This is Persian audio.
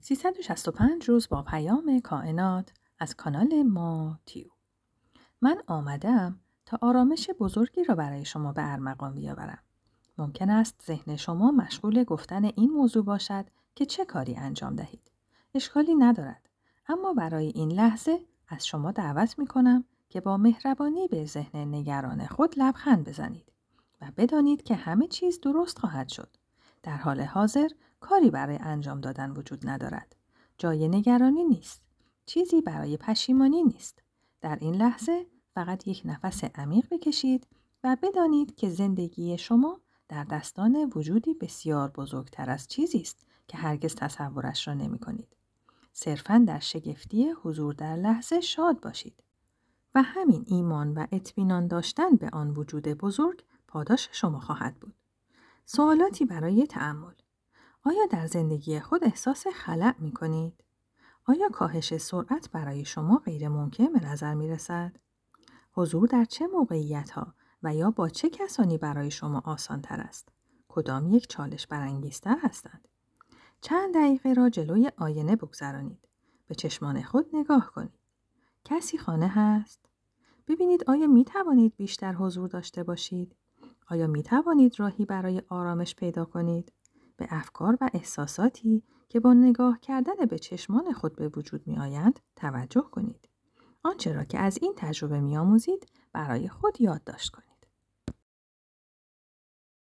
365 روز با پیام کائنات از کانال ما تیو من آمدم تا آرامش بزرگی را برای شما به ارمغان بیاورم ممکن است ذهن شما مشغول گفتن این موضوع باشد که چه کاری انجام دهید اشکالی ندارد اما برای این لحظه از شما دعوت می کنم که با مهربانی به ذهن نگران خود لبخند بزنید و بدانید که همه چیز درست خواهد شد در حال حاضر کاری برای انجام دادن وجود ندارد. جای نگرانی نیست. چیزی برای پشیمانی نیست. در این لحظه فقط یک نفس عمیق بکشید و بدانید که زندگی شما در دستان وجودی بسیار بزرگتر از چیزی است که هرگز تصورش را نمی کنید. صرفا در شگفتی حضور در لحظه شاد باشید. و همین ایمان و اطمینان داشتن به آن وجود بزرگ پاداش شما خواهد بود. سوالاتی برای تعمل آیا در زندگی خود احساس خلع می کنید؟ آیا کاهش سرعت برای شما غیر ممکن به نظر می رسد؟ حضور در چه موقعیت ها و یا با چه کسانی برای شما آسان تر است؟ کدام یک چالش برانگیزتر هستند؟ چند دقیقه را جلوی آینه بگذرانید. به چشمان خود نگاه کنید. کسی خانه هست؟ ببینید آیا می توانید بیشتر حضور داشته باشید؟ آیا می توانید راهی برای آرامش پیدا کنید؟ به افکار و احساساتی که با نگاه کردن به چشمان خود به وجود می آیند توجه کنید. آنچه را که از این تجربه می آموزید برای خود یادداشت کنید.